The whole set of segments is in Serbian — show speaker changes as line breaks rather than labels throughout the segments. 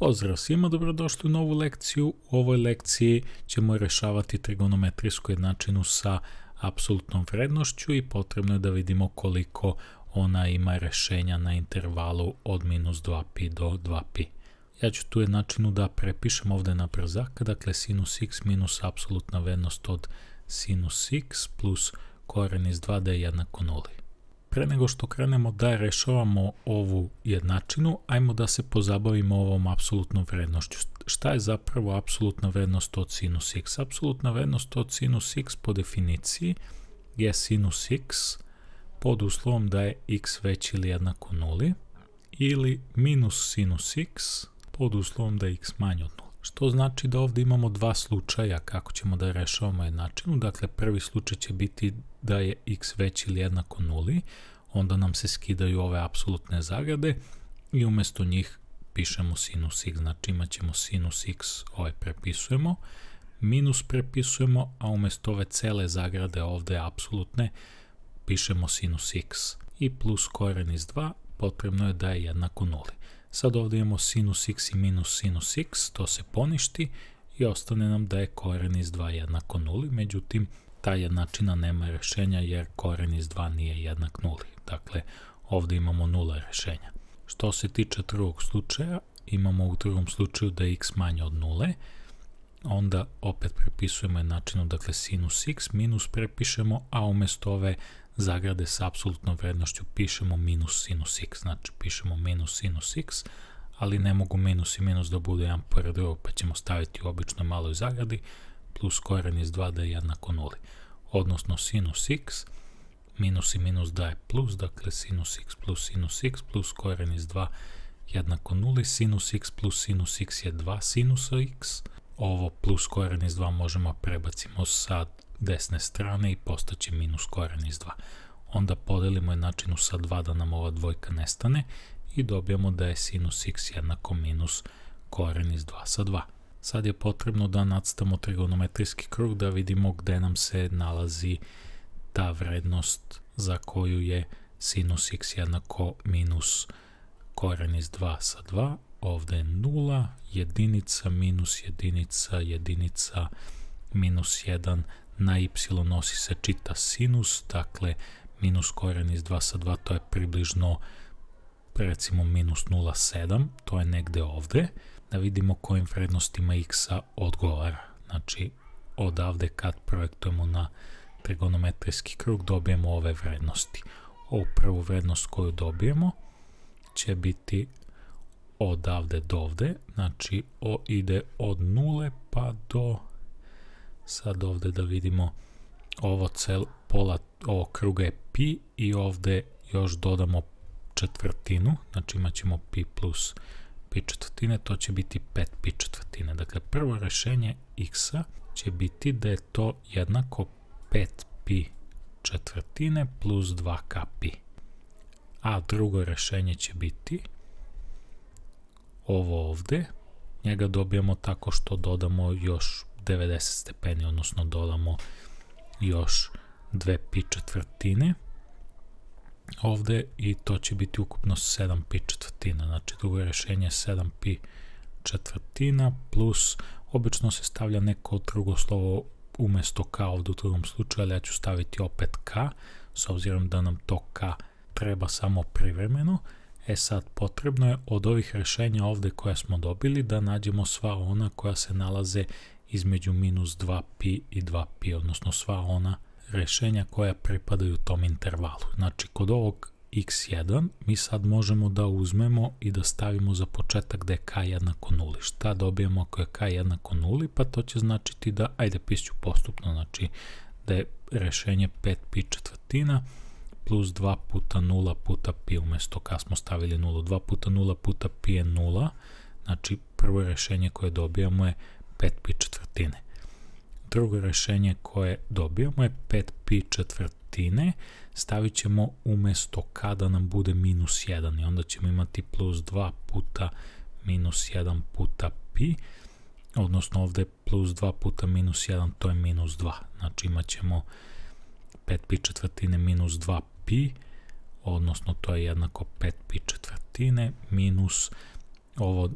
Pozdrav svima, dobrodošli u novu lekciju. U ovoj lekciji ćemo rešavati trigonometrijsku jednačinu sa apsolutnom vrednošću i potrebno je da vidimo koliko ona ima rešenja na intervalu od minus 2 π do 2 π Ja ću tu jednačinu da prepišem ovde na brzak, dakle sinus x minus apsolutna vrednost od sinus x plus koren iz 2d jednako nuli. Pre nego što krenemo da rešavamo ovu jednačinu, ajmo da se pozabavimo ovom apsolutnom vrednošću. Šta je zapravo apsolutna vrednost od sinus x? Apsolutna vrednost od sinus x po definiciji je sinus x pod uslovom da je x veći ili jednako nuli ili minus sinus x pod uslovom da je x manje od 0. Što znači da ovde imamo dva slučaja kako ćemo da rešavamo jednačinu. Dakle, prvi slučaj će biti da je x veći ili jednako nuli, onda nam se skidaju ove apsolutne zagrade i umesto njih pišemo sinus x, znači imat ćemo sinus x, ovaj prepisujemo, minus prepisujemo, a umesto ove cele zagrade ovde apsolutne pišemo sinus x i plus koren iz 2 potrebno je da je jednako nuli. Sad ovdje imamo sinus x i minus sinus x, to se poništi i ostane nam da je koren iz 2 jednako 0, međutim ta jednačina nema rješenja jer koren iz 2 nije jednak 0. Dakle, ovdje imamo 0 rješenja. Što se tiče drugog slučaja, imamo u drugom slučaju da je x manje od 0, onda opet prepisujemo jednačinu, dakle sinus x minus prepišemo, a umjesto ove zagrade sa apsolutnom vrednošću, pišemo minus sinus x, znači pišemo minus sinus x, ali ne mogu minus i minus da bude jedan pored drugog, pa ćemo staviti u običnoj maloj zagradi, plus koren iz 2 da je jednako 0. Odnosno sinus x, minus i minus daje plus, dakle sinus x plus sinus x plus koren iz 2 jednako 0, sinus x plus sinus x je 2 sinusa x, ovo plus koren iz 2 možemo prebacimo sa desne strane i postaće minus koren iz 2. Onda podelimo jednačinu sa 2 da nam ova dvojka nestane i dobijamo da je sinus x jednako minus koren iz 2 sa 2. Sad je potrebno da nacitamo trigonometrijski krug da vidimo gde nam se nalazi ta vrednost za koju je sinus x jednako minus koren iz 2 sa 2. Ovde je 0, jedinica, minus jedinica, jedinica, minus 1, na y nosi se čita sinus, dakle minus koren iz 2 sa 2 to je približno recimo minus 0,7, to je negde ovde, da vidimo kojim vrednostima x-a odgovara. Znači odavde kad projektujemo na trigonometrijski krug dobijemo ove vrednosti. Ovu prvu vrednost koju dobijemo će biti odavde do ovde, znači o ide od 0 pa do Sad ovde da vidimo ovo cel, pola ovog kruga je pi i ovde još dodamo četvrtinu, znači imat ćemo pi plus pi četvrtine, to će biti 5 pi četvrtine. Dakle, prvo rešenje x-a će biti da je to jednako 5 pi četvrtine plus 2k pi. A drugo rešenje će biti ovo ovde, Njega dobijamo tako što dodamo još 90 stepeni, odnosno dodamo još dve pi četvrtine ovde i to će biti ukupno 7 pi četvrtina, znači drugo rešenje je 7 pi četvrtina plus obično se stavlja neko drugo slovo umesto k ovde u drugom slučaju, ali ja ću staviti opet k, s obzirom da nam to k treba samo privremeno. E sad, potrebno je od ovih rešenja ovde koja smo dobili da nađemo sva ona koja se nalaze između minus 2pi i 2pi, odnosno sva ona rešenja koja pripadaju tom intervalu. Znači, kod ovog x1 mi sad možemo da uzmemo i da stavimo za početak da je k jednako nuli. Šta dobijemo ako je k jednako nuli? Pa to će značiti da, ajde pisću postupno, znači da je rešenje 5pi četvrtina plus 2 puta 0 puta pi umesto k smo stavili 0. 2 puta 0 puta pi je 0, znači prvo rešenje koje dobijamo je 5 pi četvrtine. Drugo rešenje koje dobijamo je 5 pi četvrtine, stavit ćemo umesto kada nam bude minus 1 i onda ćemo imati plus 2 puta minus 1 puta pi, odnosno ovde plus 2 puta minus 1, to je minus 2. Znači imat ćemo 5 pi četvrtine minus 2 pi, odnosno to je jednako 5 pi četvrtine minus ovo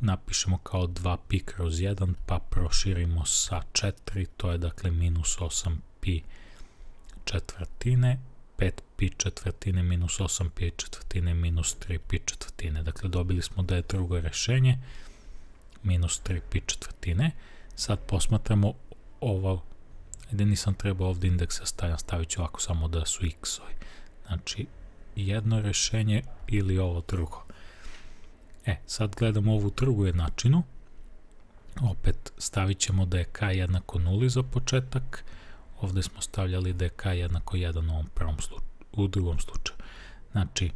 napišemo kao 2 pi kroz 1 pa proširimo sa 4, to je dakle minus 8 pi četvrtine, 5 pi četvrtine minus 8 pi četvrtine minus 3 pi četvrtine. Dakle dobili smo da je drugo rešenje minus 3 pi četvrtine. Sad posmatramo ovo, gde nisam trebao ovdje indeksa da stavljam, stavit ću ovako samo da su x-ovi. Znači jedno rešenje ili ovo drugo. E, sad gledamo ovu drugu jednačinu. Opet stavit ćemo da je k jednako 0 za početak. Ovde smo stavljali da je k jednako 1 u, ovom prvom slučaju, u drugom slučaju. Znači,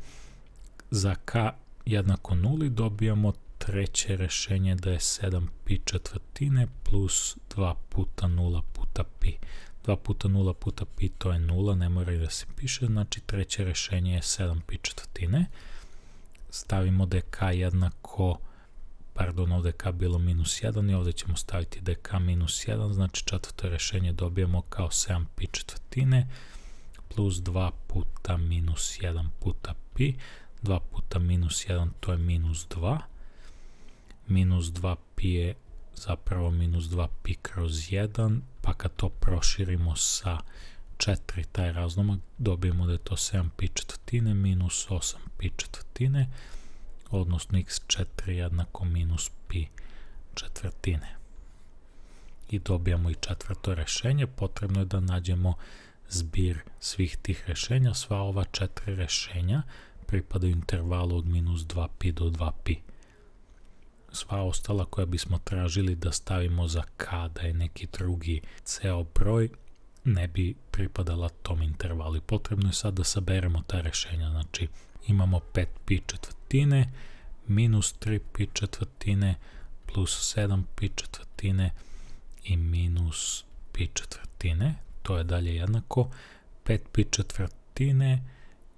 za k jednako 0 dobijamo treće rešenje da je 7 pi četvrtine plus 2 puta 0 puta pi. 2 puta 0 puta pi to je 0, ne mora i da se piše, znači treće rešenje je 7 pi četvrtine stavimo dk k jednako, pardon, ovde k bilo minus 1 i ovde ćemo staviti da je k minus 1, znači četvrto rešenje dobijemo kao 7 pi četvrtine plus 2 puta minus 1 puta pi, 2 puta minus 1 to je minus 2, minus 2 pi je zapravo minus 2 pi kroz 1, pa kad to proširimo sa 1, 4 taj razlomak, dobijemo da je to 7 pi četvrtine minus 8 pi četvrtine, odnosno x4 jednako minus pi četvrtine. I dobijamo i četvrto rešenje, potrebno je da nađemo zbir svih tih rešenja, sva ova četiri rešenja pripadaju intervalu od minus 2pi do 2pi. Sva ostala koja bismo tražili da stavimo za k, da je neki drugi ceo broj, ne bi pripadala tom intervalu. Potrebno je sad da saberemo ta rešenja, znači imamo 5 pi četvrtine minus 3 pi četvrtine plus 7 pi četvrtine i minus pi četvrtine, to je dalje jednako 5 pi četvrtine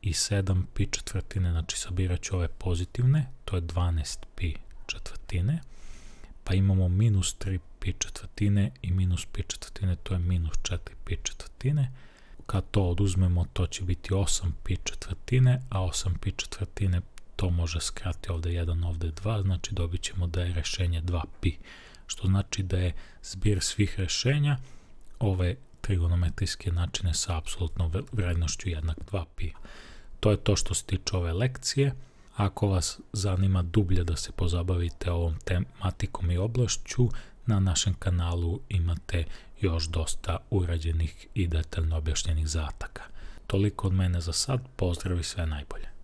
i 7 pi četvrtine, znači sabirat ću ove pozitivne, to je 12 pi četvrtine, pa imamo minus 3 pi četvrtine i minus pi četvrtine, to je minus 4 pi četvrtine. Kad to oduzmemo, to će biti 8 pi četvrtine, a 8 pi četvrtine to može skrati ovde 1, ovde 2, znači dobit ćemo da je rešenje 2 pi, što znači da je zbir svih rešenja ove trigonometrijske načine sa apsolutnom vrednošću jednak 2 pi. To je to što se tiče ove lekcije. Ako vas zanima dublje da se pozabavite ovom tematikom i oblašću, na našem kanalu imate još dosta urađenih i detaljno objašnjenih zataka. Toliko od mene za sad, pozdrav i sve najbolje.